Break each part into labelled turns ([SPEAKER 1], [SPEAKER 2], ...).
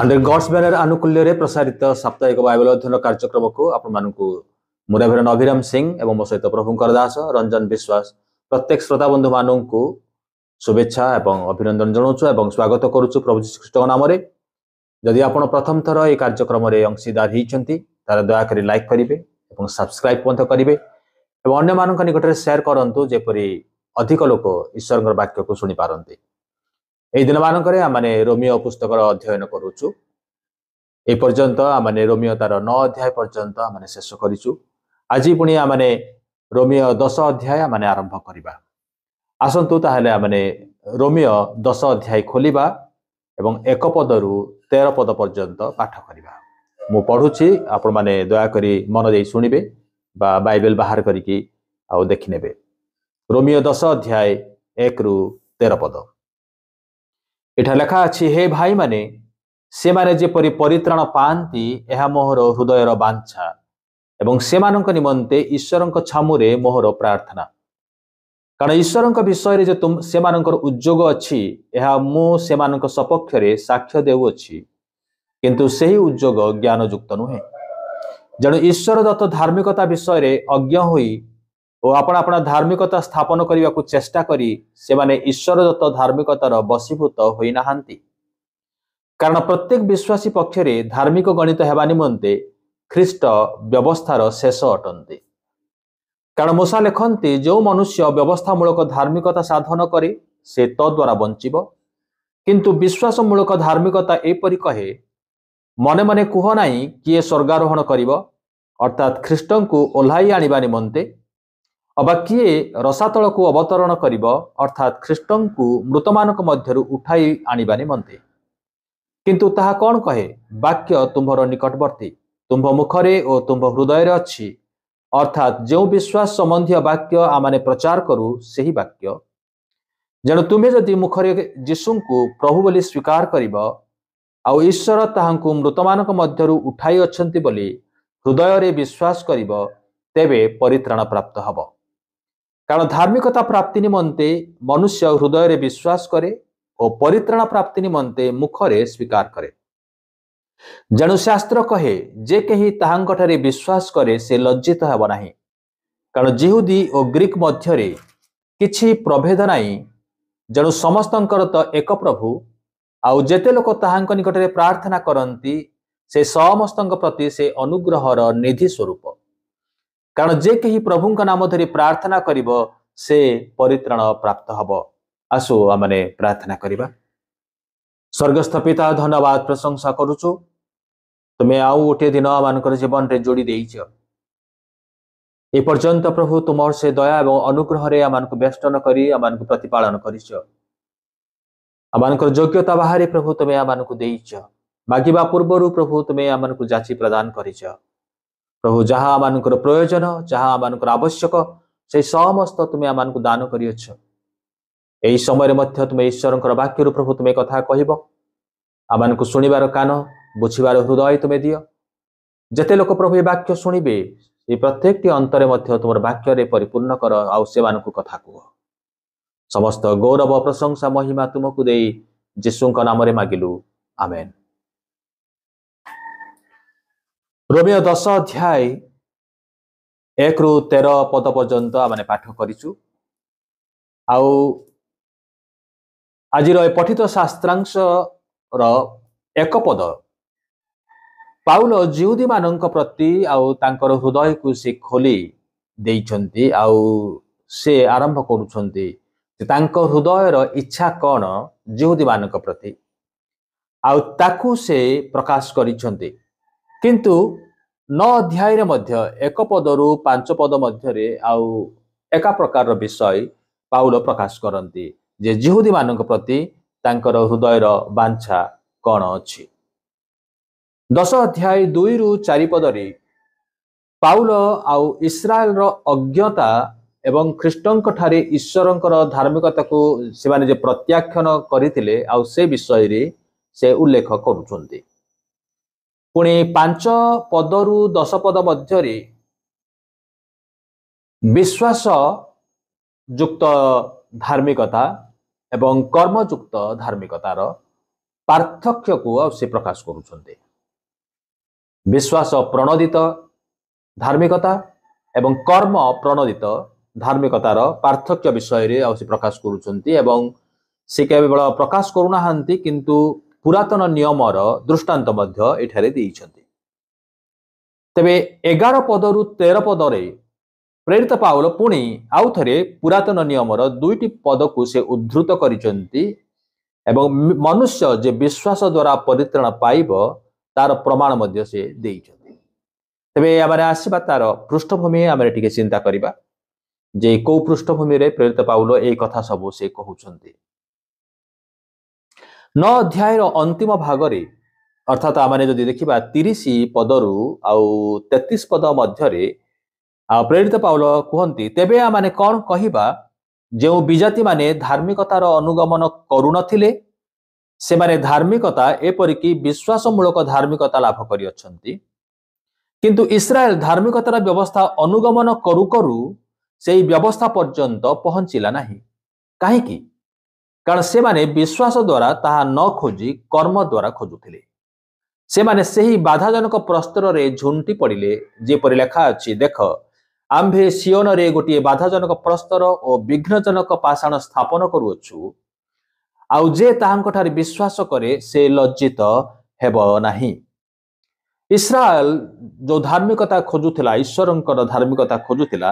[SPEAKER 1] ଆଣ୍ଡର gods banner ଆନୁକୂଲ୍ୟରେ ପ୍ରସାରିତ ସାପ୍ତାହିକ ବାଇବଲ ଅଧ୍ୟୟନ କାର୍ଯ୍ୟକ୍ରମକୁ ଆପଣମାନଙ୍କୁ ମୁଁ ରେଭରେନ୍ ଅଭିରାମ ସିଂ ଏବଂ ମୋ ସହିତ ପ୍ରଭୁଙ୍କର ଦାସ ରଞ୍ଜନ ବିଶ୍ୱାସ ପ୍ରତ୍ୟେକ ଶ୍ରୋତାବନ୍ଧୁମାନଙ୍କୁ ଶୁଭେଚ୍ଛା ଏବଂ ଅଭିନନ୍ଦନ ଜଣାଉଛୁ ଏବଂ ସ୍ୱାଗତ କରୁଛୁ ପ୍ରଭୁ ଶ୍ରୀକୃଷ୍ଣଙ୍କ ନାମରେ ଯଦି ଆପଣ ପ୍ରଥମ ଥର ଏହି କାର୍ଯ୍ୟକ୍ରମରେ ଅଂଶୀଦାର ହେଇଛନ୍ତି ତାହେଲେ ଦୟାକରି ଲାଇକ୍ କରିବେ ଏବଂ ସବସ୍କ୍ରାଇବ ମଧ୍ୟ କରିବେ ଏବଂ ଅନ୍ୟମାନଙ୍କ ନିକଟରେ ସେୟାର କରନ୍ତୁ ଯେପରି ଅଧିକ ଲୋକ ଈଶ୍ୱରଙ୍କର ବାକ୍ୟକୁ ଶୁଣିପାରନ୍ତି ଏହି ଦିନମାନଙ୍କରେ ଆମେ ରୋମିଓ ପୁସ୍ତକର ଅଧ୍ୟୟନ କରୁଛୁ ଏ ପର୍ଯ୍ୟନ୍ତ ଆମେ ରୋମିଓ ତାର ନଅ ଅଧ୍ୟାୟ ପର୍ଯ୍ୟନ୍ତ ଆମେ ଶେଷ କରିଛୁ ଆଜି ପୁଣି ଆମେ ରୋମିଓ ଦଶ ଅଧ୍ୟାୟ ଆମେ ଆରମ୍ଭ କରିବା ଆସନ୍ତୁ ତାହେଲେ ଆମେ ରୋମିଓ ଦଶ ଅଧ୍ୟାୟ ଖୋଲିବା ଏବଂ ଏକ ପଦରୁ ତେର ପଦ ପର୍ଯ୍ୟନ୍ତ ପାଠ କରିବା ମୁଁ ପଢ଼ୁଛି ଆପଣମାନେ ଦୟାକରି ମନ ଦେଇ ଶୁଣିବେ ବା ବାଇବେଲ ବାହାର କରିକି ଆଉ ଦେଖିନେବେ ରୋମିଓ ଦଶ ଅଧ୍ୟାୟ ଏକରୁ ତେର ପଦ ଏଠା ଲେଖା ଅଛି ହେ ଭାଇମାନେ ସେମାନେ ଯେପରି ପରିତ୍ରାଣ ପାଆନ୍ତି ଏହା ମୋର ହୃଦୟର ବାଞ୍ଛା ଏବଂ ସେମାନଙ୍କ ନିମନ୍ତେ ଈଶ୍ୱରଙ୍କ ଛାମୁରେ ମୋର ପ୍ରାର୍ଥନା କାରଣ ଈଶ୍ୱରଙ୍କ ବିଷୟରେ ଯେ ତୁମ ସେମାନଙ୍କର ଉଦ୍ୟୋଗ ଅଛି ଏହା ମୁଁ ସେମାନଙ୍କ ସପକ୍ଷରେ ସାକ୍ଷ୍ୟ ଦେଉଅଛି କିନ୍ତୁ ସେହି ଉଦ୍ୟୋଗ ଜ୍ଞାନଯୁକ୍ତ ନୁହେଁ ଜଣେ ଈଶ୍ୱର ଦତ୍ତ ଧାର୍ମିକତା ବିଷୟରେ ଅଜ୍ଞ ହୋଇ ଓ ଆପଣ ଆପଣ ଧାର୍ମିକତା ସ୍ଥାପନ କରିବାକୁ ଚେଷ୍ଟା କରି ସେମାନେ ଈଶ୍ୱରଦତ୍ତ ଧାର୍ମିକତାର ବଶୀଭୂତ ହୋଇନାହାନ୍ତି କାରଣ ପ୍ରତ୍ୟେକ ବିଶ୍ୱାସୀ ପକ୍ଷରେ ଧାର୍ମିକ ଗଣିତ ହେବା ନିମନ୍ତେ ଖ୍ରୀଷ୍ଟ ବ୍ୟବସ୍ଥାର ଶେଷ ଅଟନ୍ତି କାରଣ ମୂଷା ଲେଖନ୍ତି ଯେଉଁ ମନୁଷ୍ୟ ବ୍ୟବସ୍ଥା ମୂଳକ ଧାର୍ମିକତା ସାଧନ କରେ ସେ ତ ଦ୍ୱାରା ବଞ୍ଚିବ କିନ୍ତୁ ବିଶ୍ୱାସମୂଳକ ଧାର୍ମିକତା ଏପରି କହେ ମନେ ମନେ କୁହ ନାହିଁ କିଏ ସ୍ୱର୍ଗାରୋହଣ କରିବ ଅର୍ଥାତ୍ ଖ୍ରୀଷ୍ଟଙ୍କୁ ଓହ୍ଲାଇ ଆଣିବା ନିମନ୍ତେ ଅବା କିଏ ରସାତଳକୁ ଅବତରଣ କରିବ ଅର୍ଥାତ୍ ଖ୍ରୀଷ୍ଟଙ୍କୁ ମୃତମାନଙ୍କ ମଧ୍ୟରୁ ଉଠାଇ ଆଣିବା ନିମନ୍ତେ କିନ୍ତୁ ତାହା କ'ଣ କହେ ବାକ୍ୟ ତୁମ୍ଭର ନିକଟବର୍ତ୍ତୀ ତୁମ୍ଭ ମୁଖରେ ଓ ତୁମ୍ଭ ହୃଦୟରେ ଅଛି ଅର୍ଥାତ୍ ଯେଉଁ ବିଶ୍ୱାସ ସମ୍ବନ୍ଧୀୟ ବାକ୍ୟ ଆମମାନେ ପ୍ରଚାର କରୁ ସେହି ବାକ୍ୟ ଯେଣୁ ତୁମେ ଯଦି ମୁଖରେ ଯୀଶୁଙ୍କୁ ପ୍ରଭୁ ବୋଲି ସ୍ୱୀକାର କରିବ ଆଉ ଈଶ୍ୱର ତାହାଙ୍କୁ ମୃତମାନଙ୍କ ମଧ୍ୟରୁ ଉଠାଇ ଅଛନ୍ତି ବୋଲି ହୃଦୟରେ ବିଶ୍ୱାସ କରିବ ତେବେ ପରିତ୍ରାଣ ପ୍ରାପ୍ତ ହେବ କାରଣ ଧାର୍ମିକତା ପ୍ରାପ୍ତି ନିମନ୍ତେ ମନୁଷ୍ୟ ହୃଦୟରେ ବିଶ୍ୱାସ କରେ ଓ ପରିତ୍ରାଣ ପ୍ରାପ୍ତି ନିମନ୍ତେ ମୁଖରେ ସ୍ୱୀକାର କରେ ଜଣୁ ଶାସ୍ତ୍ର କହେ ଯେ କେହି ତାହାଙ୍କଠାରେ ବିଶ୍ୱାସ କରେ ସେ ଲଜ୍ଜିତ ହେବ ନାହିଁ କାରଣ ଜିହୁଦୀ ଓ ଗ୍ରୀକ୍ ମଧ୍ୟରେ କିଛି ପ୍ରଭେଦ ନାହିଁ ଜଣୁ ସମସ୍ତଙ୍କର ତ ଏକ ପ୍ରଭୁ ଆଉ ଯେତେ ଲୋକ ତାହାଙ୍କ ନିକଟରେ ପ୍ରାର୍ଥନା କରନ୍ତି ସେ ସମସ୍ତଙ୍କ ପ୍ରତି ସେ ଅନୁଗ୍ରହର ନିଧି ସ୍ୱରୂପ कारण जे केही प्रभु नाम धेरै प्रार्थना परित्राण प्राप्त हव आसु अब प्रार्थना स्वर्गस्थ पिता धन्यवाद प्रशंसा जीवन तिन जोड़ी जोडिई ए पर्यंत प्रभु से दया ए अनुग्रहे बेस्ट नच अर जोग्यता बाहे प्रभु त मूर्व प्रभु त जाची प्रदान गरिच ପ୍ରଭୁ ଯାହା ଆମମାନଙ୍କର ପ୍ରୟୋଜନ ଯାହା ଆମମାନଙ୍କର ଆବଶ୍ୟକ ସେ ସମସ୍ତ ତୁମେ ଆମମାନଙ୍କୁ ଦାନ କରିଅଛ ଏହି ସମୟରେ ମଧ୍ୟ ତୁମେ ଈଶ୍ୱରଙ୍କର ବାକ୍ୟରୁ ପ୍ରଭୁ ତୁମେ କଥା କହିବ ଆମମାନଙ୍କୁ ଶୁଣିବାର କାନ ବୁଝିବାର ହୃଦୟ ତୁମେ ଦିଅ ଯେତେ ଲୋକ ପ୍ରଭୁ ଏ ବାକ୍ୟ ଶୁଣିବେ ଏ ପ୍ରତ୍ୟେକଟି ଅନ୍ତରେ ମଧ୍ୟ ତୁମର ବାକ୍ୟରେ ପରିପୂର୍ଣ୍ଣ କର ଆଉ ସେମାନଙ୍କୁ କଥା କୁହ ସମସ୍ତ ଗୌରବ ପ୍ରଶଂସା ମହିମା ତୁମକୁ ଦେଇ ଯୀଶୁଙ୍କ ନାମରେ ମାଗିଲୁ ଆମେନ୍ ରୋମିଓ ଦଶ ଅଧ୍ୟାୟ ଏକରୁ ତେର ପଦ ପର୍ଯ୍ୟନ୍ତ ଆମେ ପାଠ କରିଛୁ ଆଉ ଆଜିର ଏ ପଠିତ ଶାସ୍ତ୍ରାଂଶର ଏକ ପଦ ପାଉଲ ଜିଉଦୀମାନଙ୍କ ପ୍ରତି ଆଉ ତାଙ୍କର ହୃଦୟକୁ ସେ ଖୋଲି ଦେଇଛନ୍ତି ଆଉ ସେ ଆରମ୍ଭ କରୁଛନ୍ତି ଯେ ତାଙ୍କ ହୃଦୟର ଇଚ୍ଛା କ'ଣ ଜିହୁଦୀମାନଙ୍କ ପ୍ରତି ଆଉ ତାକୁ ସେ ପ୍ରକାଶ କରିଛନ୍ତି କିନ୍ତୁ ନଅ ଅଧ୍ୟାୟରେ ମଧ୍ୟ ଏକ ପଦରୁ ପାଞ୍ଚ ପଦ ମଧ୍ୟରେ ଆଉ ଏକା ପ୍ରକାରର ବିଷୟ ପାଉଲ ପ୍ରକାଶ କରନ୍ତି ଯେ ଜିହୁଦୀ ମାନଙ୍କ ପ୍ରତି ତାଙ୍କର ହୃଦୟର ବାଞ୍ଛା କ'ଣ ଅଛି ଦଶ ଅଧ୍ୟାୟ ଦୁଇରୁ ଚାରି ପଦରେ ପାଉଲ ଆଉ ଇସ୍ରାଏଲର ଅଜ୍ଞତା ଏବଂ ଖ୍ରୀଷ୍ଟଙ୍କ ଠାରେ ଈଶ୍ୱରଙ୍କର ଧାର୍ମିକତାକୁ ସେମାନେ ଯେ ପ୍ରତ୍ୟାଖ୍ୟାନ କରିଥିଲେ ଆଉ ସେ ବିଷୟରେ ସେ ଉଲ୍ଲେଖ କରୁଛନ୍ତି ପୁଣି ପାଞ୍ଚ ପଦରୁ ଦଶ ପଦ ମଧ୍ୟରେ ବିଶ୍ୱାସ ଯୁକ୍ତ ଧାର୍ମିକତା ଏବଂ କର୍ମଯୁକ୍ତ ଧାର୍ମିକତାର ପାର୍ଥକ୍ୟକୁ ଆଉ ସେ ପ୍ରକାଶ କରୁଛନ୍ତି ବିଶ୍ୱାସ ପ୍ରଣୋଦିତ ଧାର୍ମିକତା ଏବଂ କର୍ମ ପ୍ରଣୋଦିତ ଧାର୍ମିକତାର ପାର୍ଥକ୍ୟ ବିଷୟରେ ଆଉ ସେ ପ୍ରକାଶ କରୁଛନ୍ତି ଏବଂ ସେ କେବଳ ପ୍ରକାଶ କରୁନାହାନ୍ତି କିନ୍ତୁ ପୁରାତନ ନିୟମର ଦୃଷ୍ଟାନ୍ତ ମଧ୍ୟ ଏଠାରେ ଦେଇଛନ୍ତି ତେବେ ଏଗାର ପଦରୁ ତେର ପଦରେ ପ୍ରେରିତ ପାଉଲ ପୁଣି ଆଉ ଥରେ ପୁରାତନ ନିୟମର ଦୁଇଟି ପଦକୁ ସେ ଉଦ୍ଧୃତ କରିଛନ୍ତି ଏବଂ ମନୁଷ୍ୟ ଯେ ବିଶ୍ୱାସ ଦ୍ୱାରା ପରିତ୍ରାଣ ପାଇବ ତାର ପ୍ରମାଣ ମଧ୍ୟ ସେ ଦେଇଛନ୍ତି ତେବେ ଆମେ ଆସିବା ତାର ପୃଷ୍ଠଭୂମି ଆମେ ଟିକେ ଚିନ୍ତା କରିବା ଯେ କୋଉ ପୃଷ୍ଠଭୂମିରେ ପ୍ରେରିତ ପାଉଲ ଏଇ କଥା ସବୁ ସେ କହୁଛନ୍ତି ন ଅଧ୍ୟାୟର ଅନ୍ତିମ ଭାଗରେ ଅର୍ଥାତ୍ ଆମେ ଯଦି ଦେଖିବା ତିରିଶ ପଦରୁ ଆଉ ତେତିଶ ପଦ ମଧ୍ୟରେ ଆଉ ପ୍ରେରିତ ପାଉଲ କୁହନ୍ତି ତେବେ ଆମେ କ'ଣ କହିବା ଯେଉଁ ବିଜାତିମାନେ ଧାର୍ମିକତାର ଅନୁଗମନ କରୁନଥିଲେ ସେମାନେ ଧାର୍ମିକତା ଏପରିକି ବିଶ୍ୱାସମୂଳକ ଧାର୍ମିକତା ଲାଭ କରିଅଛନ୍ତି କିନ୍ତୁ ଇସ୍ରାଏଲ ଧାର୍ମିକତାର ବ୍ୟବସ୍ଥା ଅନୁଗମନ କରୁ କରୁ ସେହି ବ୍ୟବସ୍ଥା ପର୍ଯ୍ୟନ୍ତ ପହଞ୍ଚିଲା ନାହିଁ କାହିଁକି କାରଣ ସେମାନେ ବିଶ୍ୱାସ ଦ୍ୱାରା ତାହା ନ ଖୋଜି କର୍ମ ଦ୍ୱାରା ଖୋଜୁଥିଲେ ସେମାନେ ସେହି ବାଧାଜନକ ପ୍ରସ୍ତରରେ ଝୁଣ୍ଟି ପଡ଼ିଲେ ଯେପରି ଲେଖା ଅଛି ଦେଖ ଆମ୍ଭେ ସିଓନରେ ଗୋଟିଏ ବାଧାଜନକ ପ୍ରସ୍ତର ଓ ବିଘ୍ନଜନକ ପାଷାଣ ସ୍ଥାପନ କରୁଅଛୁ ଆଉ ଯେ ତାହାଙ୍କଠାରେ ବିଶ୍ୱାସ କରେ ସେ ଲଜ୍ଜିତ ହେବ ନାହିଁ ଇସ୍ରାଏଲ ଯେଉଁ ଧାର୍ମିକତା ଖୋଜୁଥିଲା ଈଶ୍ୱରଙ୍କର ଧାର୍ମିକତା ଖୋଜୁଥିଲା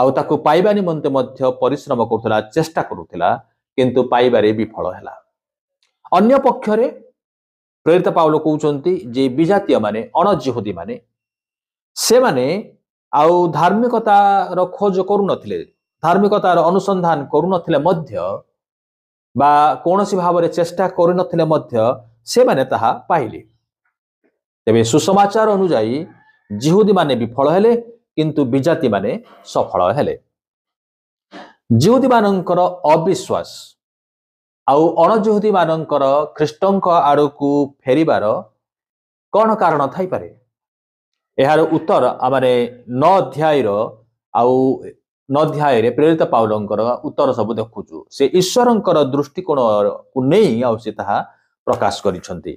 [SPEAKER 1] ଆଉ ତାକୁ ପାଇବା ନିମନ୍ତେ ମଧ୍ୟ ପରିଶ୍ରମ କରୁଥିଲା ଚେଷ୍ଟା କରୁଥିଲା କିନ୍ତୁ ପାଇବାରେ ବିଫଳ ହେଲା ଅନ୍ୟପକ୍ଷରେ ପ୍ରେରିତ ପାଉଲ କହୁଛନ୍ତି ଯେ ବିଜାତୀୟମାନେ ଅଣଜିହୁଦୀମାନେ ସେମାନେ ଆଉ ଧାର୍ମିକତାର ଖୋଜ କରୁନଥିଲେ ଧାର୍ମିକତାର ଅନୁସନ୍ଧାନ କରୁନଥିଲେ ମଧ୍ୟ ବା କୌଣସି ଭାବରେ ଚେଷ୍ଟା କରିନଥିଲେ ମଧ୍ୟ ସେମାନେ ତାହା ପାଇଲେ ତେବେ ସୁସମାଚାର ଅନୁଯାୟୀ ଜିହୁଦୀମାନେ ବିଫଳ ହେଲେ କିନ୍ତୁ ବିଜାତିମାନେ ସଫଳ ହେଲେ ଜିହୁଦୀମାନଙ୍କର ଅବିଶ୍ୱାସ ଆଉ ଅଣଜିହୁଦୀମାନଙ୍କର ଖ୍ରୀଷ୍ଟଙ୍କ ଆଡ଼କୁ ଫେରିବାର କ'ଣ କାରଣ ଥାଇପାରେ ଏହାର ଉତ୍ତର ଆମେ ନ ଅଧ୍ୟାୟର ଆଉ ନ ଅଧ୍ୟାୟରେ ପ୍ରେରିତ ପାଉଲଙ୍କର ଉତ୍ତର ସବୁ ଦେଖୁଛୁ ସେ ଈଶ୍ୱରଙ୍କର ଦୃଷ୍ଟିକୋଣକୁ ନେଇ ଆଉ ସେ ତାହା ପ୍ରକାଶ କରିଛନ୍ତି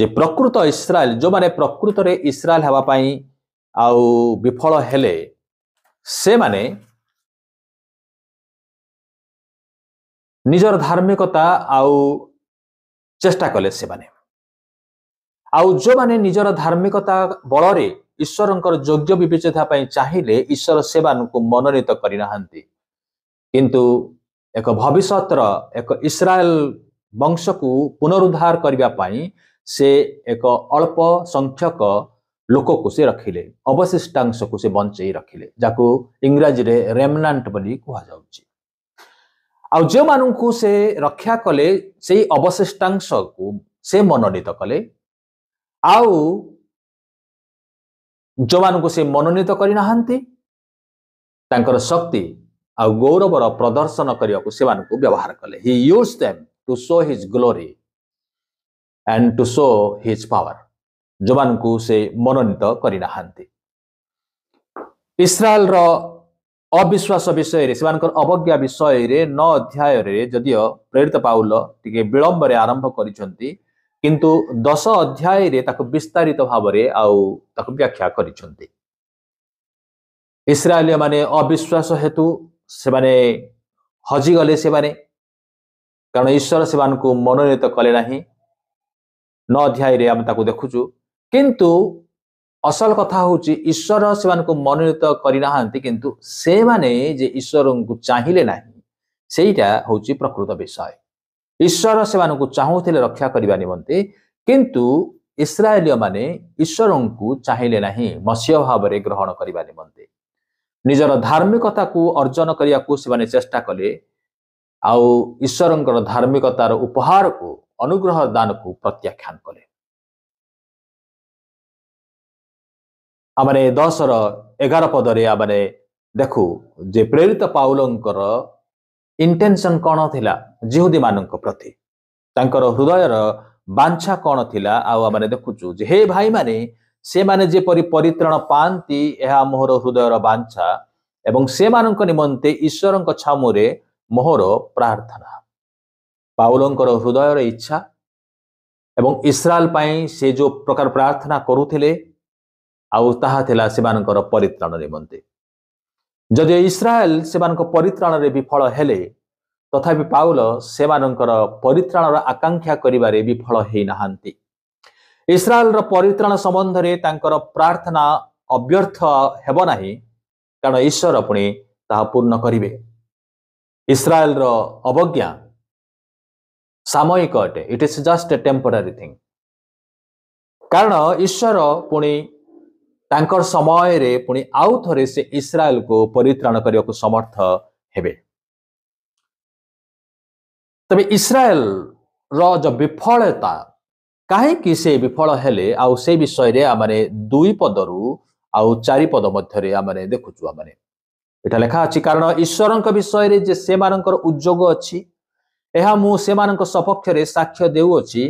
[SPEAKER 1] ଯେ ପ୍ରକୃତ ଇସ୍ରାଏଲ ଯେଉଁମାନେ ପ୍ରକୃତରେ ଇସ୍ରାଏଲ ହେବା ପାଇଁ ଆଉ ବିଫଳ ହେଲେ ସେମାନେ निजर धार्मिकता आउ चेष्टा कले आउ जो माने निजर धार्मिकता बलर ईश्वर जेचेता पनि चाहिँ ईश्वर सेवाको मनोन गरि नविष्यत किंतु एक इस्राएल वंश से एक अल्पसंख्यक लोकको से रे से बञ्चै रखिले जा इङ्जी रेमनाउँछ आउँ से रक्षा कले अवशिष्टाश कु मनोनीत कले जो सनोनीत गरिना शक्ति आउ गौरव को प्रदर्शन गरेको व्यवहार कले use them to show his glories power जो से मनोन गरि नाएल र ଅବିଶ୍ୱାସ ବିଷୟରେ ସେମାନଙ୍କର ଅବଜ୍ଞା ବିଷୟରେ ନଅ ଅଧ୍ୟାୟରେ ଯଦିଓ ପ୍ରେରିତ ପାଉଲ ଟିକେ ବିଳମ୍ବରେ ଆରମ୍ଭ କରିଛନ୍ତି କିନ୍ତୁ ଦଶ ଅଧ୍ୟାୟରେ ତାକୁ ବିସ୍ତାରିତ ଭାବରେ ଆଉ ତାକୁ ବ୍ୟାଖ୍ୟା କରିଛନ୍ତି ଇସ୍ରାଏଲୀୟମାନେ ଅବିଶ୍ୱାସ ହେତୁ ସେମାନେ ହଜିଗଲେ ସେମାନେ କାରଣ ଈଶ୍ୱର ସେମାନଙ୍କୁ ମନୋନୀତ କଲେ ନାହିଁ ନଅ ଅଧ୍ୟାୟରେ ଆମେ ତାକୁ ଦେଖୁଛୁ କିନ୍ତୁ असल कथा हौँ ईश्वर से मनोन गरिना ईश्वर चाहिँ नै सही हौ प्रकृत विषय ईश्वर समा चुले रक्षाक निमते कति इस्रालीय म ईश्वर चाहिँ नाहिँ भाव भावे ग्रहण गरेको निमन्ते निजर को अर्जन गर्नेक चेष्टा कले आउर धार्मिकतार को अनुग्रह दान को प्रत्याख्यान कले ଆମେ ଦଶର ଏଗାର ପଦରେ ଆମେ ଦେଖୁ ଯେ ପ୍ରେରିତ ପାଉଲଙ୍କର ଇଣ୍ଟେନସନ୍ କ'ଣ ଥିଲା ଜିହୁଦୀମାନଙ୍କ ପ୍ରତି ତାଙ୍କର ହୃଦୟର ବାଞ୍ଛା କ'ଣ ଥିଲା ଆଉ ଆମେ ଦେଖୁଛୁ ଯେ ହେ ଭାଇମାନେ ସେମାନେ ଯେପରି ପରିତ୍ରଣ ପାଆନ୍ତି ଏହା ମୋର ହୃଦୟର ବାଞ୍ଛା ଏବଂ ସେମାନଙ୍କ ନିମନ୍ତେ ଈଶ୍ୱରଙ୍କ ଛାମୁରେ ମୋର ପ୍ରାର୍ଥନା ପାଉଲଙ୍କର ହୃଦୟର ଇଚ୍ଛା ଏବଂ ଇସ୍ରାଏଲ ପାଇଁ ସେ ଯେଉଁ ପ୍ରକାର ପ୍ରାର୍ଥନା କରୁଥିଲେ ଆଉ ତାହା ଥିଲା ସେମାନଙ୍କର ପରିତ୍ରାଣ ନିମନ୍ତେ ଯଦି ଇସ୍ରାଏଲ ସେମାନଙ୍କ ପରିତ୍ରାଣରେ ବିଫଳ ହେଲେ ତଥାପି ପାଉଲ ସେମାନଙ୍କର ପରିତ୍ରାଣର ଆକାଂକ୍ଷା କରିବାରେ ବିଫଳ ହେଇନାହାନ୍ତି ଇସ୍ରାଏଲର ପରିତ୍ରାଣ ସମ୍ବନ୍ଧରେ ତାଙ୍କର ପ୍ରାର୍ଥନା ଅବ୍ୟର୍ଥ ହେବ ନାହିଁ କାରଣ ଈଶ୍ୱର ପୁଣି ତାହା ପୂର୍ଣ୍ଣ କରିବେ ଇସ୍ରାଏଲର ଅବଜ୍ଞା ସାମୟିକ ଅଟେ ଇଟ୍ ଇସ୍ ଜଷ୍ଟ ଏ ଟେମ୍ପରାରୀ ଥିଙ୍ଗ କାରଣ ଈଶ୍ୱର ପୁଣି ତାଙ୍କର ସମୟରେ ପୁଣି ଆଉ ଥରେ ସେ ଇସ୍ରାଏଲକୁ ପରିତ୍ରାଣ କରିବାକୁ ସମର୍ଥ ହେବେ ତେବେ ଇସ୍ରାଏଲର ଯୋଉ ବିଫଳତା କାହିଁକି ସେ ବିଫଳ ହେଲେ ଆଉ ସେ ବିଷୟରେ ଆମେ ଦୁଇ ପଦରୁ ଆଉ ଚାରି ପଦ ମଧ୍ୟରେ ଆମେ ଦେଖୁଛୁ ଆମେ ଏଇଟା ଲେଖା ଅଛି କାରଣ ଈଶ୍ୱରଙ୍କ ବିଷୟରେ ଯେ ସେମାନଙ୍କର ଉଦ୍ଯୋଗ ଅଛି ଏହା ମୁଁ ସେମାନଙ୍କ ସପକ୍ଷରେ ସାକ୍ଷ୍ୟ ଦେଉଅଛି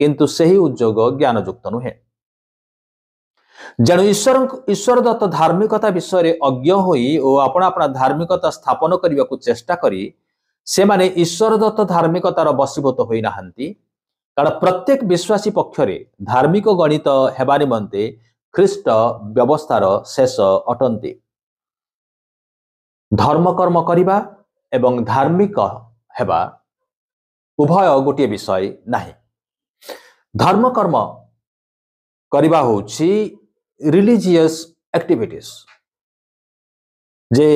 [SPEAKER 1] କିନ୍ତୁ ସେହି ଉଦ୍ଯୋଗ ଜ୍ଞାନଯୁକ୍ତ ନୁହେଁ ଜେଣୁ ଈଶ୍ୱରଙ୍କୁ ଈଶ୍ୱର ଦତ୍ତ ଧାର୍ମିକତା ବିଷୟରେ ଅଜ୍ଞ ହୋଇ ଓ ଆପଣ ଆପଣ ଧାର୍ମିକତା ସ୍ଥାପନ କରିବାକୁ ଚେଷ୍ଟା କରି ସେମାନେ ଈଶ୍ୱର ଦତ୍ତ ଧାର୍ମିକତାର ବଶୀଭୂତ ହୋଇନାହାନ୍ତି କାରଣ ପ୍ରତ୍ୟେକ ବିଶ୍ୱାସୀ ପକ୍ଷରେ ଧାର୍ମିକ ଗଣିତ ହେବା ନିମନ୍ତେ ଖ୍ରୀଷ୍ଟ ବ୍ୟବସ୍ଥାର ଶେଷ ଅଟନ୍ତି ଧର୍ମକର୍ମ କରିବା ଏବଂ ଧାର୍ମିକ ହେବା ଉଭୟ ଗୋଟିଏ ବିଷୟ ନାହିଁ ଧର୍ମକର୍ମ କରିବା ହେଉଛି ରିଲିଜିୟସ୍ ଆକ୍ଟିଭିଟିସ୍ ଯେ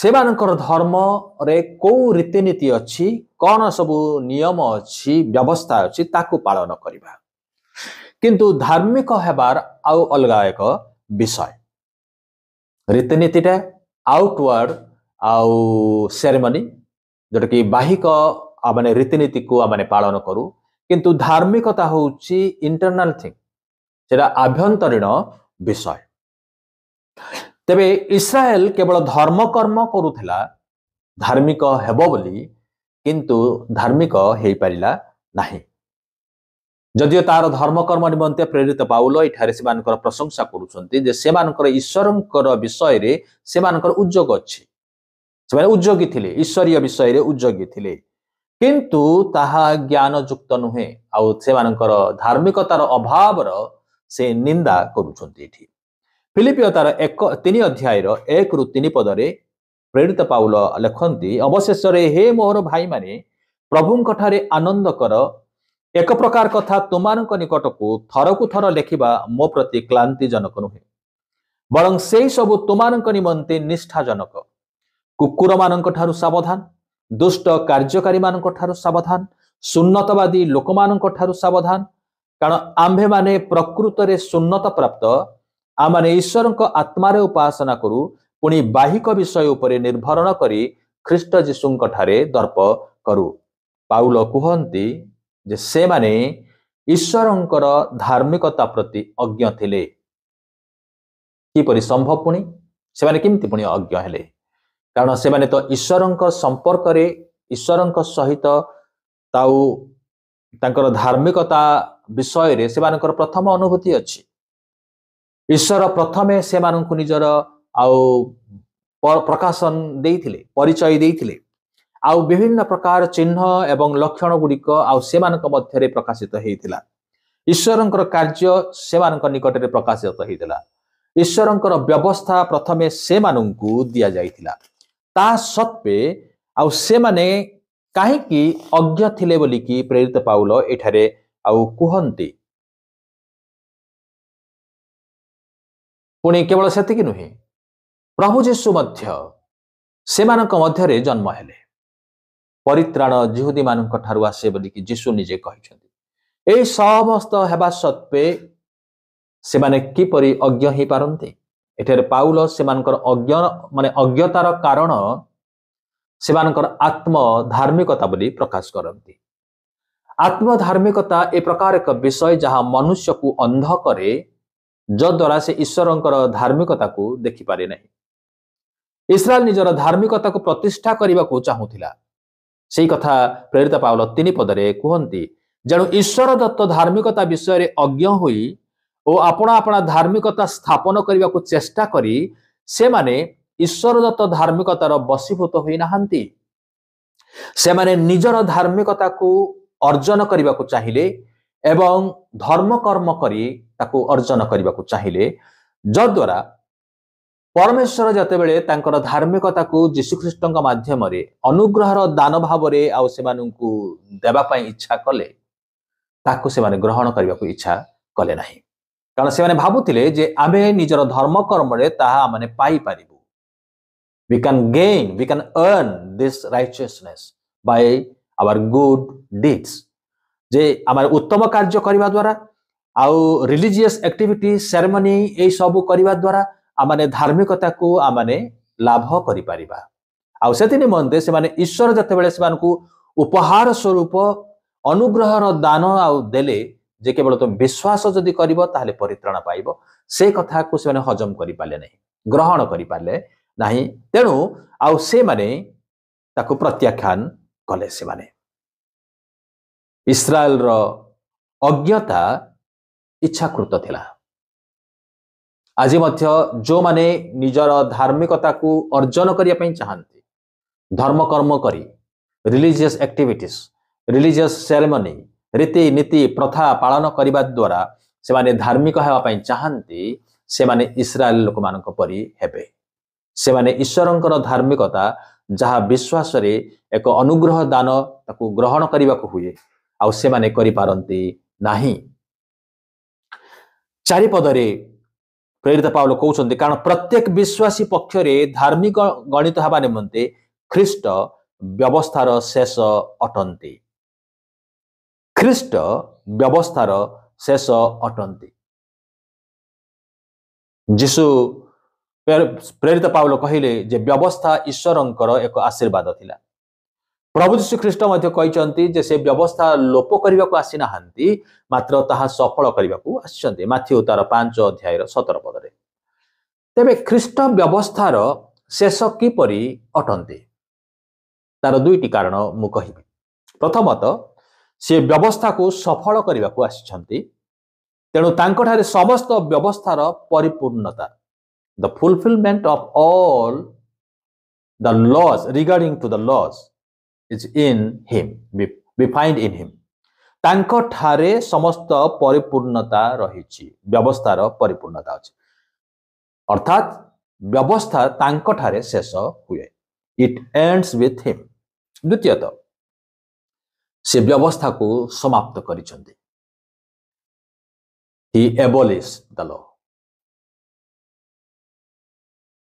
[SPEAKER 1] ସେମାନଙ୍କର ଧର୍ମରେ କେଉଁ ରୀତିନୀତି ଅଛି କ'ଣ ସବୁ ନିୟମ ଅଛି ବ୍ୟବସ୍ଥା ଅଛି ତାକୁ ପାଳନ କରିବା କିନ୍ତୁ ଧାର୍ମିକ ହେବାର ଆଉ ଅଲଗା ଏକ ବିଷୟ ରୀତିନୀତିଟା ଆଉଟୱାର୍ଡ଼ ଆଉ ସେରେମନି ଯେଉଁଟାକି ବାହିକ ଆମମାନେ ରୀତିନୀତିକୁ ଆମମାନେ ପାଳନ କରୁ କିନ୍ତୁ ଧାର୍ମିକତା ହେଉଛି ଇଣ୍ଟରନାଲ୍ ଥିଙ୍ଗ ସେଟା ଆଭ୍ୟନ୍ତରୀଣ ବିଷୟ ତେବେ ଇସ୍ରାଏଲ କେବଳ ଧର୍ମକର୍ମ କରୁଥିଲା ଧାର୍ମିକ ହେବ ବୋଲି କିନ୍ତୁ ଧାର୍ମିକ ହେଇପାରିଲା ନାହିଁ ଯଦିଓ ତାର ଧର୍ମକର୍ମ ନିମନ୍ତେ ପ୍ରେରିତ ପାଉଲ ଏଠାରେ ସେମାନଙ୍କର ପ୍ରଶଂସା କରୁଛନ୍ତି ଯେ ସେମାନଙ୍କର ଈଶ୍ୱରଙ୍କର ବିଷୟରେ ସେମାନଙ୍କର ଉଦ୍ଯୋଗ ଅଛି ସେମାନେ ଉଦ୍ଯୋଗୀ ଥିଲେ ଈଶ୍ୱରୀୟ ବିଷୟରେ ଉଦ୍ଯୋଗୀ ଥିଲେ କିନ୍ତୁ ତାହା ଜ୍ଞାନଯୁକ୍ତ ନୁହେଁ ଆଉ ସେମାନଙ୍କର ଧାର୍ମିକତାର ଅଭାବର ସେ ନିନ୍ଦା କରୁଛନ୍ତି ଏଠି ଫିଲିପିଓ ତାର ଏକ ତିନି ଅଧ୍ୟାୟର ଏକରୁ ତିନି ପଦରେ ପ୍ରେରିତ ପାଉଲ ଲେଖନ୍ତି ଅବଶେଷରେ ହେ ମୋର ଭାଇମାନେ ପ୍ରଭୁଙ୍କଠାରେ ଆନନ୍ଦ କର ଏକ ପ୍ରକାର କଥା ତୁମମାନଙ୍କ ନିକଟକୁ ଥରକୁ ଥର ଲେଖିବା ମୋ ପ୍ରତି କ୍ଲାନ୍ତିଜନକ ନୁହେଁ ବରଂ ସେହିସବୁ ତୁମମାନଙ୍କ ନିମନ୍ତେ ନିଷ୍ଠାଜନକ କୁକୁରମାନଙ୍କ ଠାରୁ ସାବଧାନ ଦୁଷ୍ଟ କାର୍ଯ୍ୟକାରୀମାନଙ୍କ ଠାରୁ ସାବଧାନ ସୁନ୍ନତବାଦୀ ଲୋକମାନଙ୍କ ଠାରୁ ସାବଧାନ କାରଣ ଆମ୍ଭେମାନେ ପ୍ରକୃତରେ ସୁନ୍ନତ ପ୍ରାପ୍ତ ଆମମାନେ ଈଶ୍ୱରଙ୍କ ଆତ୍ମାରେ ଉପାସନା କରୁ ପୁଣି ବାହିକ ବିଷୟ ଉପରେ ନିର୍ଭରଣ କରି ଖ୍ରୀଷ୍ଟ ଯୀଶୁଙ୍କ ଠାରେ ଦର୍ପ କରୁ ପାଉଲ କୁହନ୍ତି ଯେ ସେମାନେ ଈଶ୍ୱରଙ୍କର ଧାର୍ମିକତା ପ୍ରତି ଅଜ୍ଞ ଥିଲେ କିପରି ସମ୍ଭବ ପୁଣି ସେମାନେ କେମିତି ପୁଣି ଅଜ୍ଞ ହେଲେ କାରଣ ସେମାନେ ତ ଈଶ୍ୱରଙ୍କ ସମ୍ପର୍କରେ ଈଶ୍ୱରଙ୍କ ସହିତ ତାଙ୍କର ଧାର୍ମିକତା ବିଷୟରେ ସେମାନଙ୍କର ପ୍ରଥମ ଅନୁଭୂତି ଅଛି ଈଶ୍ୱର ପ୍ରଥମେ ସେମାନଙ୍କୁ ନିଜର ଆଉ ପ୍ରକାଶନ ଦେଇଥିଲେ ପରିଚୟ ଦେଇଥିଲେ ଆଉ ବିଭିନ୍ନ ପ୍ରକାର ଚିହ୍ନ ଏବଂ ଲକ୍ଷଣ ଗୁଡ଼ିକ ଆଉ ସେମାନଙ୍କ ମଧ୍ୟରେ ପ୍ରକାଶିତ ହେଇଥିଲା ଈଶ୍ୱରଙ୍କର କାର୍ଯ୍ୟ ସେମାନଙ୍କ ନିକଟରେ ପ୍ରକାଶିତ ହେଇଥିଲା ଈଶ୍ୱରଙ୍କର ବ୍ୟବସ୍ଥା ପ୍ରଥମେ ସେମାନଙ୍କୁ ଦିଆଯାଇଥିଲା ତା ସତ୍ତ୍ୱେ ଆଉ ସେମାନେ କାହିଁକି ଅଜ୍ଞ ଥିଲେ ବୋଲିକି ପ୍ରେରିତ ପାଉଲ ଏଠାରେ ଆଉ କୁହନ୍ତି ପୁଣି କେବଳ ସେତିକି ନୁହେଁ ପ୍ରଭୁ ଯୀଶୁ ମଧ୍ୟ ସେମାନଙ୍କ ମଧ୍ୟରେ ଜନ୍ମ ହେଲେ ପରିତ୍ରାଣ ଜିହୁଦୀମାନଙ୍କ ଠାରୁ ଆସେ ବୋଲିକି ଯୀଶୁ ନିଜେ କହିଛନ୍ତି ଏହି ସମସ୍ତ ହେବା ସତ୍ତ୍ୱେ ସେମାନେ କିପରି ଅଜ୍ଞ ହେଇପାରନ୍ତି ଏଠାରେ ପାଉଲ ସେମାନଙ୍କର ଅଜ୍ଞ ମାନେ ଅଜ୍ଞତାର କାରଣ ସେମାନଙ୍କର ଆତ୍ମ ଧାର୍ମିକତା ବୋଲି ପ୍ରକାଶ କରନ୍ତି ଆତ୍ମଧାର୍ମିକତା ଏ ପ୍ରକାର ଏକ ବିଷୟ ଯାହା ମନୁଷ୍ୟକୁ ଅନ୍ଧ କରେ ଯଦ୍ୱାରା ସେ ଈଶ୍ୱରଙ୍କର ଧାର୍ମିକତାକୁ ଦେଖିପାରେ ନାହିଁ ଇସ୍ରାଏଲ ନିଜର ଧାର୍ମିକତାକୁ ପ୍ରତିଷ୍ଠା କରିବାକୁ ଚାହୁଁଥିଲା ସେହି କଥା ପ୍ରେରିତ ପାଉଲ ତିନି ପଦରେ କୁହନ୍ତି ଯେଣୁ ଈଶ୍ୱର ଦତ୍ତ ଧାର୍ମିକତା ବିଷୟରେ ଅଜ୍ଞ ହୋଇ ଓ ଆପଣା ଆପଣା ଧାର୍ମିକତା ସ୍ଥାପନ କରିବାକୁ ଚେଷ୍ଟା କରି ସେମାନେ ଈଶ୍ୱରଦତ୍ତ ଧାର୍ମିକତାର ବଶୀଭୂତ ହୋଇନାହାନ୍ତି ସେମାନେ ନିଜର ଧାର୍ମିକତାକୁ ଅର୍ଜନ କରିବାକୁ ଚାହିଁଲେ ଏବଂ ଧର୍ମକର୍ମ କରି ତାକୁ ଅର୍ଜନ କରିବାକୁ ଚାହିଁଲେ ଯଦ୍ୱାରା ପରମେଶ୍ୱର ଯେତେବେଳେ ତାଙ୍କର ଧାର୍ମିକତାକୁ ଯୀଶୁଖ୍ରୀଷ୍ଟଙ୍କ ମାଧ୍ୟମରେ ଅନୁଗ୍ରହର ଦାନ ଭାବରେ ଆଉ ସେମାନଙ୍କୁ ଦେବା ପାଇଁ ଇଚ୍ଛା କଲେ ତାକୁ ସେମାନେ ଗ୍ରହଣ କରିବାକୁ ଇଚ୍ଛା କଲେ ନାହିଁ କାରଣ ସେମାନେ ଭାବୁଥିଲେ ଯେ ଆମେ ନିଜର ଧର୍ମକର୍ମରେ ତାହା ଆମେ ପାଇପାରିବୁ we can gain we can earn this righteousness by our good deeds যে আমার উত্তম কার্য করা দ্বারা আউ রিলিজিয়স আক্টিভিটি সেরেমনি এই সবু করা দ্বারা ଆମେ ଧାର୍ମିକତାକୁ ଆମମାନେ ଲାଭ କରିପାରିବା ଆଉ ସେଥି ନିମନ୍ତେ ସେମାନେ ଈଶ୍ୱର ଯେତେବେଳେ ସେମାନଙ୍କୁ ଉପହାର ସ୍ୱରୂପ ଅନୁଗ୍ରହର ଦାନ ଆଉ ଦେଲେ ଯେ କେବଳ ତୁମେ ବିଶ୍ୱାସ ଯଦି କରିବ ତାହେଲେ ପରିତ୍ରାଣ ପାଇବ ସେ କଥାକୁ ସେମାନେ ହଜମ କରିପାରିଲେ ନାହିଁ ଗ୍ରହଣ କରିପାରିଲେ ନାହିଁ ତେଣୁ ଆଉ ସେମାନେ ତାକୁ ପ୍ରତ୍ୟାଖ୍ୟାନ କଲେ ସେମାନେ ଇସ୍ରାଏଲର ଅଜ୍ଞତା ଇଚ୍ଛାକୃତ ଥିଲା ଆଜି ମଧ୍ୟ ଯେଉଁମାନେ ନିଜର ଧାର୍ମିକତାକୁ ଅର୍ଜନ କରିବା ପାଇଁ ଚାହାନ୍ତି ଧର୍ମକର୍ମ କରି ରିଲିଜିୟସ୍ ଆକ୍ଟିଭିଟିସ୍ ରିଲିଜିୟସ୍ ସେରେମନି ରୀତିନୀତି ପ୍ରଥା ପାଳନ କରିବା ଦ୍ୱାରା ସେମାନେ ଧାର୍ମିକ ହେବା ପାଇଁ ଚାହାନ୍ତି ସେମାନେ ଇସ୍ରାଏଲ ଲୋକମାନଙ୍କ ପରି ହେବେ ସେମାନେ ଈଶ୍ୱରଙ୍କର ଧାର୍ମିକତା ଯାହା ବିଶ୍ୱାସରେ ଏକ ଅନୁଗ୍ରହ ଦାନ ତାକୁ ଗ୍ରହଣ କରିବାକୁ ହୁଏ ଆଉ ସେମାନେ କରିପାରନ୍ତି ନାହିଁ ଚାରିପଦରେ ପ୍ରେରିତ ପାଉଲ କହୁଛନ୍ତି କାରଣ ପ୍ରତ୍ୟେକ ବିଶ୍ୱାସୀ ପକ୍ଷରେ ଧାର୍ମିକ ଗଣିତ ହେବା ନିମନ୍ତେ ଖ୍ରୀଷ୍ଟ ବ୍ୟବସ୍ଥାର ଶେଷ ଅଟନ୍ତି ଖ୍ରୀଷ୍ଟ ବ୍ୟବସ୍ଥାର ଶେଷ ଅଟନ୍ତି ଯୀଶୁ ପ୍ରେରିତ ପାଉଲ କହିଲେ ଯେ ବ୍ୟବସ୍ଥା ଈଶ୍ୱରଙ୍କର ଏକ ଆଶୀର୍ବାଦ ଥିଲା ପ୍ରଭୁ ଶ୍ରୀ ଖ୍ରୀଷ୍ଟ ମଧ୍ୟ କହିଛନ୍ତି ଯେ ସେ ବ୍ୟବସ୍ଥା ଲୋପ କରିବାକୁ ଆସିନାହାନ୍ତି ମାତ୍ର ତାହା ସଫଳ କରିବାକୁ ଆସିଛନ୍ତି ମାଥିଉ ତାର ପାଞ୍ଚ ଅଧ୍ୟାୟର ସତର ପଦରେ ତେବେ ଖ୍ରୀଷ୍ଟ ବ୍ୟବସ୍ଥାର ଶେଷ କିପରି ଅଟନ୍ତି ତାର ଦୁଇଟି କାରଣ ମୁଁ କହିବି ପ୍ରଥମତଃ ସେ ବ୍ୟବସ୍ଥାକୁ ସଫଳ କରିବାକୁ ଆସିଛନ୍ତି ତେଣୁ ତାଙ୍କଠାରେ ସମସ୍ତ ବ୍ୟବସ୍ଥାର ପରିପୂର୍ଣ୍ଣତା the fulfillment of all the laws regarding to the laws is in him we, we find in him ତାଙ୍କ ଠାରେ ସମସ୍ତ ପରିପୂର୍ଣ୍ଣତା ରହିଛି ବ୍ୟବସ୍ଥାର ପରିପୂର୍ଣ୍ଣତା ଅଛି ଅର୍ଥାତ୍ ବ୍ୟବସ୍ଥା ତାଙ୍କ ଠାରେ ଶେଷ ହୁଏ ଇଟ୍ ଏଣ୍ଡସ୍ ୱିଥ୍ ହିମ୍ ଦ୍ୱିତୀୟତଃ ସେ ବ୍ୟବସ୍ଥାକୁ ସମାପ୍ତ କରିଛନ୍ତି ହି ଏବଲିସ୍ ଦ ଲ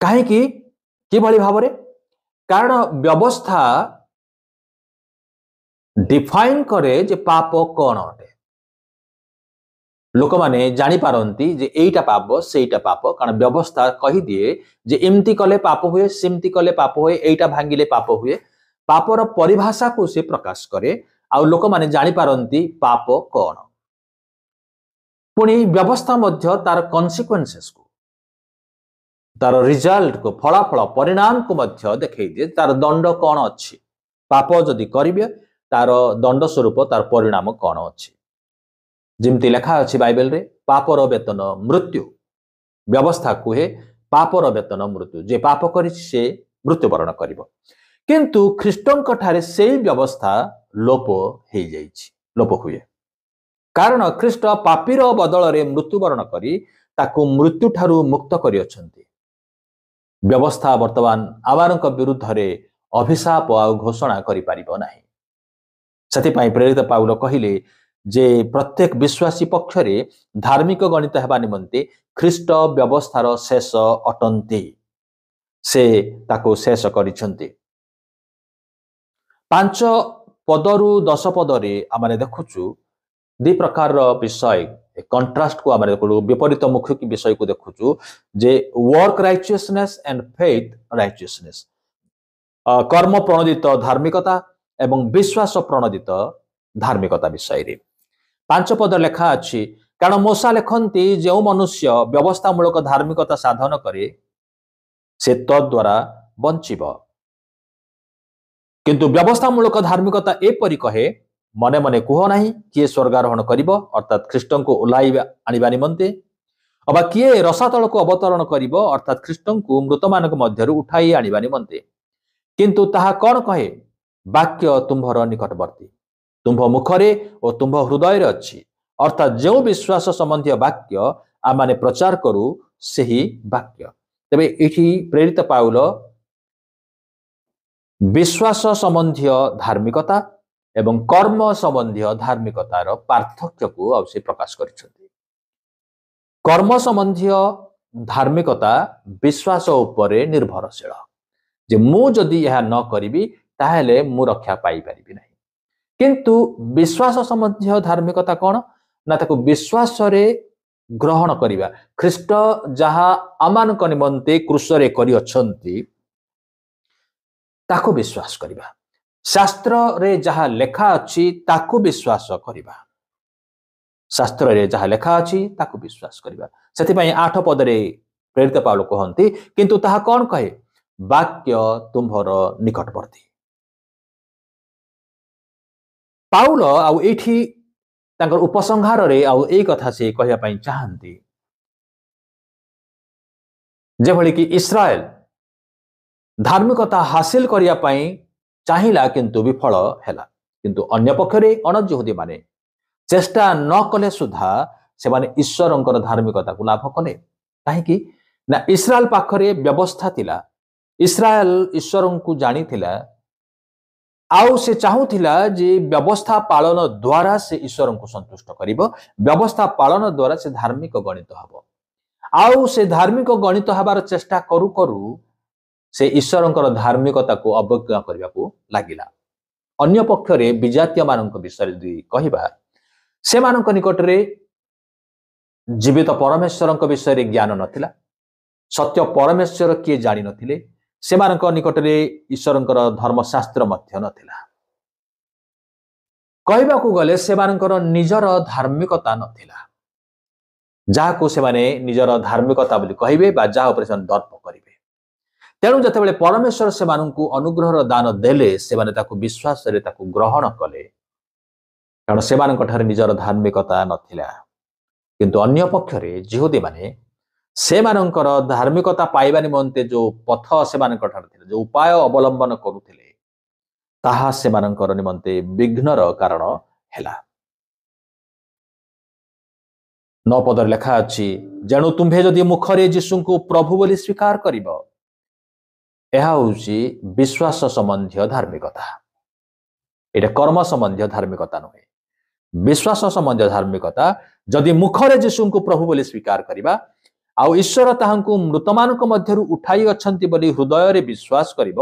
[SPEAKER 1] କାହିଁକି କିଭଳି ଭାବରେ କାରଣ ବ୍ୟବସ୍ଥା ଡିଫାଇନ୍ କରେ ଯେ ପାପ କ'ଣ ଅଟେ ଲୋକମାନେ ଜାଣିପାରନ୍ତି ଯେ ଏଇଟା ପାପ ସେଇଟା ପାପ କାରଣ ବ୍ୟବସ୍ଥା କହିଦିଏ ଯେ ଏମିତି କଲେ ପାପ ହୁଏ ସେମିତି କଲେ ପାପ ହୁଏ ଏଇଟା ଭାଙ୍ଗିଲେ ପାପ ହୁଏ ପାପର ପରିଭାଷାକୁ ସେ ପ୍ରକାଶ କରେ ଆଉ ଲୋକମାନେ ଜାଣିପାରନ୍ତି ପାପ କ'ଣ ପୁଣି ବ୍ୟବସ୍ଥା ମଧ୍ୟ ତାର କନସିକ୍ୱେନ୍ସେସକୁ ତାର ରିଜଲ୍ଟକୁ ଫଳାଫଳ ପରିଣାମକୁ ମଧ୍ୟ ଦେଖେଇ ଦିଏ ତାର ଦଣ୍ଡ କ'ଣ ଅଛି ପାପ ଯଦି କରିବେ ତାର ଦଣ୍ଡ ସ୍ୱରୂପ ତାର ପରିଣାମ କ'ଣ ଅଛି ଯେମିତି ଲେଖା ଅଛି ବାଇବେଲରେ ପାପର ବେତନ ମୃତ୍ୟୁ ବ୍ୟବସ୍ଥା କୁହେ ପାପର ବେତନ ମୃତ୍ୟୁ ଯେ ପାପ କରିଛି ସେ ମୃତ୍ୟୁବରଣ କରିବ କିନ୍ତୁ ଖ୍ରୀଷ୍ଟଙ୍କ ଠାରେ ସେଇ ବ୍ୟବସ୍ଥା ଲୋପ ହେଇଯାଇଛି ଲୋପ ହୁଏ କାରଣ ଖ୍ରୀଷ୍ଟ ପାପୀର ବଦଳରେ ମୃତ୍ୟୁବରଣ କରି ତାକୁ ମୃତ୍ୟୁଠାରୁ ମୁକ୍ତ କରିଅଛନ୍ତି ବ୍ୟବସ୍ଥା ବର୍ତ୍ତମାନ ଆବାରଙ୍କ ବିରୁଦ୍ଧରେ ଅଭିଶାପ ଆଉ ଘୋଷଣା କରିପାରିବ ନାହିଁ ସେଥିପାଇଁ ପ୍ରେରିତ ପାଉଲ କହିଲେ ଯେ ପ୍ରତ୍ୟେକ ବିଶ୍ୱାସୀ ପକ୍ଷରେ ଧାର୍ମିକ ଗଣିତ ହେବା ନିମନ୍ତେ ଖ୍ରୀଷ୍ଟ ବ୍ୟବସ୍ଥାର ଶେଷ ଅଟନ୍ତି ସେ ତାକୁ ଶେଷ କରିଛନ୍ତି ପାଞ୍ଚ ପଦରୁ ଦଶ ପଦରେ ଆମେ ଦେଖୁଛୁ ଦୁଇ ପ୍ରକାରର ବିଷୟ କଣ୍ଟ୍ରାଷ୍ଟକୁ ଆମେ ଦେଖୁ ବିପରୀତ ମୁଖ୍ୟ ବିଷୟକୁ ଦେଖୁଛୁ ଯେ work righteousness and faith righteousness কর্ম প্রণোদিত ধার্মিকতা এবং বিশ্বাস প্রণোদিত ধার্মিকতা বিষয়ে পাঁচ পদ লেখা আছে কারণ মশা লেখন্তি যে মনুষ্য ব্যবস্থামূলক ধার্মিকতা সাধন করে সে তদ্বারা বঞ্চিব কিন্তু ব্যবস্থামূলক ধার্মিকতা এপরি কহে ମନେ ମନେ କୁହ ନାହିଁ କିଏ ସ୍ୱର୍ଗାରୋହଣ କରିବ ଅର୍ଥାତ୍ ଖ୍ରୀଷ୍ଟଙ୍କୁ ଓହ୍ଲାଇବା ଆଣିବା ନିମନ୍ତେ ଅବା କିଏ ରସାତଳକୁ ଅବତରଣ କରିବ ଅର୍ଥାତ୍ ଖ୍ରୀଷ୍ଟଙ୍କୁ ମୃତମାନଙ୍କ ମଧ୍ୟରୁ ଉଠାଇ ଆଣିବା ନିମନ୍ତେ କିନ୍ତୁ ତାହା କ'ଣ କହେ ବାକ୍ୟ ତୁମ୍ଭର ନିକଟବର୍ତ୍ତୀ ତୁମ୍ଭ ମୁଖରେ ଓ ତୁମ୍ଭ ହୃଦୟରେ ଅଛି ଅର୍ଥାତ୍ ଯେଉଁ ବିଶ୍ୱାସ ସମ୍ବନ୍ଧୀୟ ବାକ୍ୟ ଆମେ ପ୍ରଚାର କରୁ ସେହି ବାକ୍ୟ ତେବେ ଏଠି ପ୍ରେରିତ ପାଉଲ ବିଶ୍ୱାସ ସମ୍ବନ୍ଧୀୟ ଧାର୍ମିକତା ଏବଂ କର୍ମ ସମ୍ବନ୍ଧୀୟ ଧାର୍ମିକତାର ପାର୍ଥକ୍ୟକୁ ଆଉ ସେ ପ୍ରକାଶ କରିଛନ୍ତି କର୍ମ ସମ୍ବନ୍ଧୀୟ ଧାର୍ମିକତା ବିଶ୍ୱାସ ଉପରେ ନିର୍ଭରଶୀଳ ଯେ ମୁଁ ଯଦି ଏହା ନ କରିବି ତାହେଲେ ମୁଁ ରକ୍ଷା ପାଇପାରିବି ନାହିଁ କିନ୍ତୁ ବିଶ୍ୱାସ ସମ୍ବନ୍ଧୀୟ ଧାର୍ମିକତା କ'ଣ ନା ତାକୁ ବିଶ୍ୱାସରେ ଗ୍ରହଣ କରିବା ଖ୍ରୀଷ୍ଟ ଯାହା ଆମମାନଙ୍କ ନିମନ୍ତେ କୃଷରେ କରିଅଛନ୍ତି ତାକୁ ବିଶ୍ୱାସ କରିବା ଶାସ୍ତ୍ରରେ ଯାହା ଲେଖା ଅଛି ତାକୁ ବିଶ୍ୱାସ କରିବା ଶାସ୍ତ୍ରରେ ଯାହା ଲେଖା ଅଛି ତାକୁ ବିଶ୍ୱାସ କରିବା ସେଥିପାଇଁ ଆଠ ପଦରେ ପ୍ରେରିତ ପାଉଲ କୁହନ୍ତି କିନ୍ତୁ ତାହା କ'ଣ କହେ ବାକ୍ୟ ତୁମ୍ଭର ନିକଟବର୍ତ୍ତୀ ପାଉଲ ଆଉ ଏଇଠି ତାଙ୍କର ଉପସଂହାରରେ ଆଉ ଏଇ କଥା ସେ କହିବା ପାଇଁ ଚାହାନ୍ତି ଯେଭଳିକି ଇସ୍ରାଏଲ ଧାର୍ମିକତା ହାସିଲ କରିବା ପାଇଁ ଚାହିଁଲା କିନ୍ତୁ ବିଫଳ ହେଲା କିନ୍ତୁ ଅନ୍ୟପକ୍ଷରେ ଅଣଜୁହୁଦୀମାନେ ଚେଷ୍ଟା ନ କଲେ ସୁଦ୍ଧା ସେମାନେ ଈଶ୍ୱରଙ୍କର ଧାର୍ମିକତାକୁ ଲାଭ କଲେ କାହିଁକି ନା ଇସ୍ରାଏଲ ପାଖରେ ବ୍ୟବସ୍ଥା ଥିଲା ଇସ୍ରାଏଲ ଈଶ୍ୱରଙ୍କୁ ଜାଣିଥିଲା ଆଉ ସେ ଚାହୁଁଥିଲା ଯେ ବ୍ୟବସ୍ଥା ପାଳନ ଦ୍ୱାରା ସେ ଈଶ୍ୱରଙ୍କୁ ସନ୍ତୁଷ୍ଟ କରିବ ବ୍ୟବସ୍ଥା ପାଳନ ଦ୍ୱାରା ସେ ଧାର୍ମିକ ଗଣିତ ହେବ ଆଉ ସେ ଧାର୍ମିକ ଗଣିତ ହେବାର ଚେଷ୍ଟା କରୁ କରୁ ସେ ଈଶ୍ୱରଙ୍କର ଧାର୍ମିକତାକୁ ଅବଜ୍ଞା କରିବାକୁ ଲାଗିଲା ଅନ୍ୟ ପକ୍ଷରେ ମାନଙ୍କ ବିଷୟରେ ଯଦି କହିବା ସେମାନଙ୍କ ନିକଟରେ ଜୀବିତ ପରମେଶ୍ୱରଙ୍କ ବିଷୟରେ ଜ୍ଞାନ ନଥିଲା ସତ୍ୟ ପରମେଶ୍ୱର କିଏ ଜାଣିନଥିଲେ ସେମାନଙ୍କ ନିକଟରେ ଈଶ୍ୱରଙ୍କର ଧର୍ମଶାସ୍ତ୍ର ମଧ୍ୟ ନଥିଲା କହିବାକୁ ଗଲେ ସେମାନଙ୍କର ନିଜର ଧାର୍ମିକତା ନଥିଲା ଯାହାକୁ ସେମାନେ ନିଜର ଧାର୍ମିକତା ବୋଲି କହିବେ ବା ଯାହା ଉପରେ ସେମାନେ ଦର୍ପ କରିବେ ତେଣୁ ଯେତେବେଳେ ପରମେଶ୍ୱର ସେମାନଙ୍କୁ ଅନୁଗ୍ରହର ଦାନ ଦେଲେ ସେମାନେ ତାକୁ ବିଶ୍ୱାସରେ ତାକୁ ଗ୍ରହଣ କଲେ କାରଣ ସେମାନଙ୍କଠାରେ ନିଜର ଧାର୍ମିକତା ନଥିଲା କିନ୍ତୁ ଅନ୍ୟ ପକ୍ଷରେ ଯେହୁଦୀମାନେ ସେମାନଙ୍କର ଧାର୍ମିକତା ପାଇବା ନିମନ୍ତେ ଯେଉଁ ପଥ ସେମାନଙ୍କଠାରେ ଥିଲା ଯେଉଁ ଉପାୟ ଅବଲମ୍ବନ କରୁଥିଲେ ତାହା ସେମାନଙ୍କର ନିମନ୍ତେ ବିଘ୍ନର କାରଣ ହେଲା ନଅ ପଦରେ ଲେଖା ଅଛି ଜେଣୁ ତୁମ୍ଭେ ଯଦି ମୁଖରେ ଯୀଶୁଙ୍କୁ ପ୍ରଭୁ ବୋଲି ସ୍ୱୀକାର କରିବ ଏହା ହଉଛି ବିଶ୍ୱାସ ସମ୍ବନ୍ଧୀୟ ଧାର୍ମିକତା ଏଇଟା କର୍ମ ସମ୍ବନ୍ଧୀୟ ଧାର୍ମିକତା ନୁହେଁ ବିଶ୍ୱାସ ସମ୍ବନ୍ଧୀୟ ଧାର୍ମିକତା ଯଦି ମୁଖରେ ଯୀଶୁଙ୍କୁ ପ୍ରଭୁ ବୋଲି ସ୍ୱୀକାର କରିବା ଆଉ ଈଶ୍ୱର ତାହାଙ୍କୁ ମୃତମାନଙ୍କ ମଧ୍ୟରୁ ଉଠାଇ ଅଛନ୍ତି ବୋଲି ହୃଦୟରେ ବିଶ୍ୱାସ କରିବ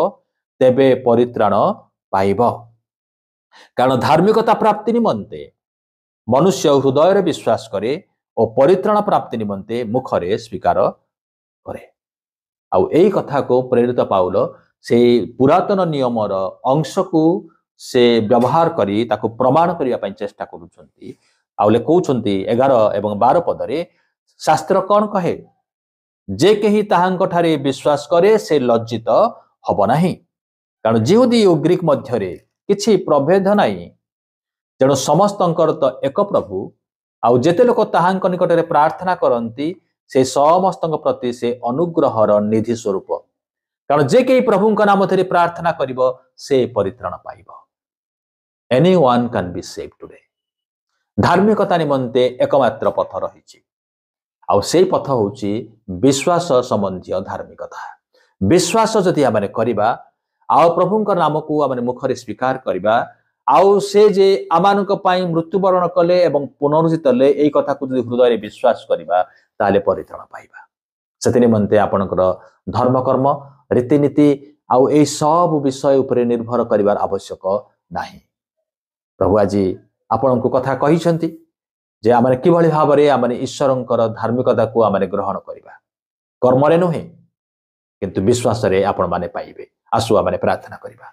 [SPEAKER 1] ତେବେ ପରିତ୍ରାଣ ପାଇବ କାରଣ ଧାର୍ମିକତା ପ୍ରାପ୍ତି ନିମନ୍ତେ ମନୁଷ୍ୟ ହୃଦୟରେ ବିଶ୍ୱାସ କରେ ଓ ପରିତ୍ରାଣ ପ୍ରାପ୍ତି ନିମନ୍ତେ ମୁଖରେ ସ୍ୱୀକାର କରେ ଆଉ ଏଇ କଥାକୁ ପ୍ରେରିତ ପାଉଲ ସେଇ ପୁରାତନ ନିୟମର ଅଂଶକୁ ସେ ବ୍ୟବହାର କରି ତାକୁ ପ୍ରମାଣ କରିବା ପାଇଁ ଚେଷ୍ଟା କରୁଛନ୍ତି ଆଉ ଲେଖଉଛନ୍ତି ଏଗାର ଏବଂ ବାର ପଦରେ ଶାସ୍ତ୍ର କ'ଣ କହେ ଯେ କେହି ତାହାଙ୍କ ଠାରେ ବିଶ୍ୱାସ କରେ ସେ ଲଜ୍ଜିତ ହବ ନାହିଁ କାରଣ ଯେହୁଦୀ ଓ ଗ୍ରୀକ୍ ମଧ୍ୟରେ କିଛି ପ୍ରଭେଦ ନାହିଁ ତେଣୁ ସମସ୍ତଙ୍କର ତ ଏକ ପ୍ରଭୁ ଆଉ ଯେତେ ଲୋକ ତାହାଙ୍କ ନିକଟରେ ପ୍ରାର୍ଥନା କରନ୍ତି ସେ ସମସ୍ତଙ୍କ ପ୍ରତି ସେ ଅନୁଗ୍ରହର ନିଧି ସ୍ୱରୂପ କାରଣ ଯେ କେହି ପ୍ରଭୁଙ୍କ ନାମ ଧରି ପ୍ରାର୍ଥନା କରିବ ସେ ପରିତ୍ରାଣ ପାଇବ anyone can be safe today ଧାର୍ମିକତା ନିମନ୍ତେ ଏକମାତ୍ର ପଥ ରହିଛି ଆଉ ସେଇ ପଥ ହେଉଛି ବିଶ୍ୱାସ ସମ୍ବନ୍ଧୀୟ ଧାର୍ମିକତା ବିଶ୍ୱାସ ଯଦି ଆମେ କରିବା ଆଉ ପ୍ରଭୁଙ୍କ ନାମକୁ ଆମେ ମୁଖରେ ସ୍ୱୀକାର କରିବା ଆଉ ସେ ଯେ ଆମମାନଙ୍କ ପାଇଁ ମୃତ୍ୟୁବରଣ କଲେ ଏବଂ ପୁନରୁଜିତ କଲେ ଏଇ କଥାକୁ ଯଦି ହୃଦୟରେ ବିଶ୍ୱାସ କରିବା ତାହେଲେ ପରିତ୍ରାଣ ପାଇବା ସେଥି ନିମନ୍ତେ ଆପଣଙ୍କର ଧର୍ମକର୍ମ ରୀତିନୀତି ଆଉ ଏହି ସବୁ ବିଷୟ ଉପରେ ନିର୍ଭର କରିବାର ଆବଶ୍ୟକ ନାହିଁ ପ୍ରଭୁ ଆଜି ଆପଣଙ୍କୁ କଥା କହିଛନ୍ତି ଯେ ଆମେ କିଭଳି ଭାବରେ ଆମେ ଈଶ୍ୱରଙ୍କର ଧାର୍ମିକତାକୁ ଆମେ ଗ୍ରହଣ କରିବା କର୍ମରେ ନୁହେଁ କିନ୍ତୁ ବିଶ୍ୱାସରେ ଆପଣମାନେ ପାଇବେ ଆସୁ ଆମେ ପ୍ରାର୍ଥନା କରିବା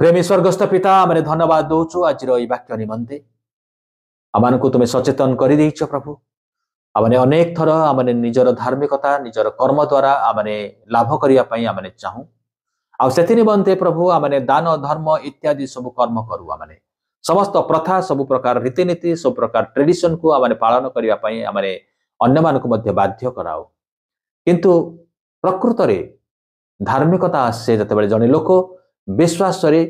[SPEAKER 1] ପ୍ରେମୀ ସ୍ୱର୍ଗସ୍ଥ ପିତା ଆମେ ଧନ୍ୟବାଦ ଦଉଛୁ ଆଜିର ଏଇ ବାକ୍ୟ ନିମନ୍ତେ ଆମମାନଙ୍କୁ ତୁମେ ସଚେତନ କରିଦେଇଛ ପ୍ରଭୁ ଆମେ ଅନେକ ଥର ଆମେ ନିଜର ଧାର୍ମିକତା ନିଜର କର୍ମ ଦ୍ୱାରା ଆମେ ଲାଭ କରିବା ପାଇଁ ଆମେ ଚାହୁଁ ଆଉ ସେଥି ନିମନ୍ତେ ପ୍ରଭୁ ଆମେ ଦାନ ଧର୍ମ ଇତ୍ୟାଦି ସବୁ କର୍ମ କରୁ ଆମେ ସମସ୍ତ ପ୍ରଥା ସବୁ ପ୍ରକାର ରୀତିନୀତି ସବୁ ପ୍ରକାର ଟ୍ରେଡିସନକୁ ଆମେ ପାଳନ କରିବା ପାଇଁ ଆମେ ଅନ୍ୟମାନଙ୍କୁ ମଧ୍ୟ ବାଧ୍ୟ କରାଉ କିନ୍ତୁ ପ୍ରକୃତରେ ଧାର୍ମିକତା ଆସେ ଯେତେବେଳେ ଜଣେ ଲୋକ ବିଶ୍ୱାସରେ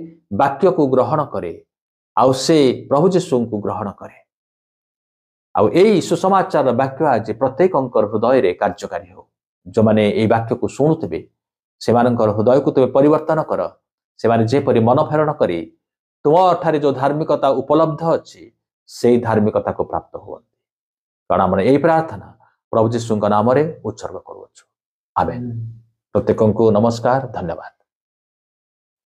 [SPEAKER 1] ବାକ୍ୟକୁ ଗ୍ରହଣ କରେ ଆଉ ସେ ପ୍ରଭୁ ଯୀଶୁଙ୍କୁ ଗ୍ରହଣ କରେ ଆଉ ଏଇ ସୁସମାଚାର ବାକ୍ୟ ଆଜି ପ୍ରତ୍ୟେକଙ୍କର ହୃଦୟରେ କାର୍ଯ୍ୟକାରୀ ହେଉ ଯେଉଁମାନେ ଏଇ ବାକ୍ୟକୁ ଶୁଣୁଥିବେ ସେମାନଙ୍କର ହୃଦୟକୁ ତୁମେ ପରିବର୍ତ୍ତନ କର ସେମାନେ ଯେପରି ମନ ଫେରଣ କରି ତୁମ ତୁମଠାରେ ଯେଉଁ ଧାର୍ମିକତା ଉପଲବ୍ଧ ଅଛି ସେଇ ଧାର୍ମିକତାକୁ ପ୍ରାପ୍ତ ହୁଅନ୍ତି କାରଣ ଆମର ଏହି ପ୍ରାର୍ଥନା ପ୍ରଭୁ ଯୀଶୁଙ୍କ ନାମରେ ଉତ୍ସର୍ଗ କରୁଅଛୁ ଆମେ ପ୍ରତ୍ୟେକଙ୍କୁ ନମସ୍କାର ଧନ୍ୟବାଦ